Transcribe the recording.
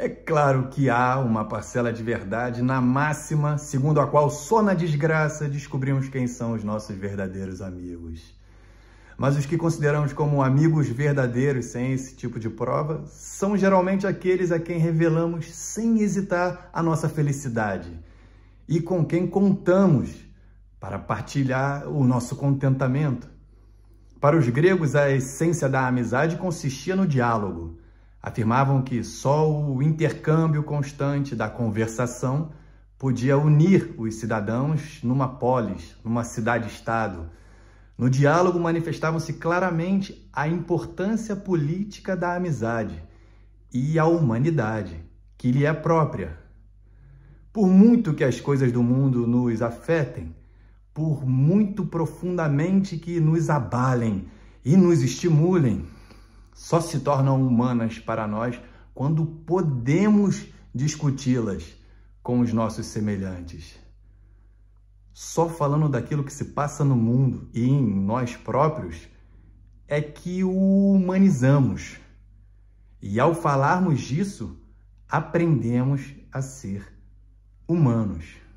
É claro que há uma parcela de verdade na máxima segundo a qual só na desgraça descobrimos quem são os nossos verdadeiros amigos. Mas os que consideramos como amigos verdadeiros sem esse tipo de prova são geralmente aqueles a quem revelamos sem hesitar a nossa felicidade e com quem contamos para partilhar o nosso contentamento. Para os gregos, a essência da amizade consistia no diálogo. Afirmavam que só o intercâmbio constante da conversação podia unir os cidadãos numa polis, numa cidade-estado. No diálogo manifestavam-se claramente a importância política da amizade e a humanidade, que lhe é própria. Por muito que as coisas do mundo nos afetem, por muito profundamente que nos abalem e nos estimulem, só se tornam humanas para nós quando podemos discuti-las com os nossos semelhantes. Só falando daquilo que se passa no mundo e em nós próprios é que o humanizamos. E ao falarmos disso, aprendemos a ser humanos.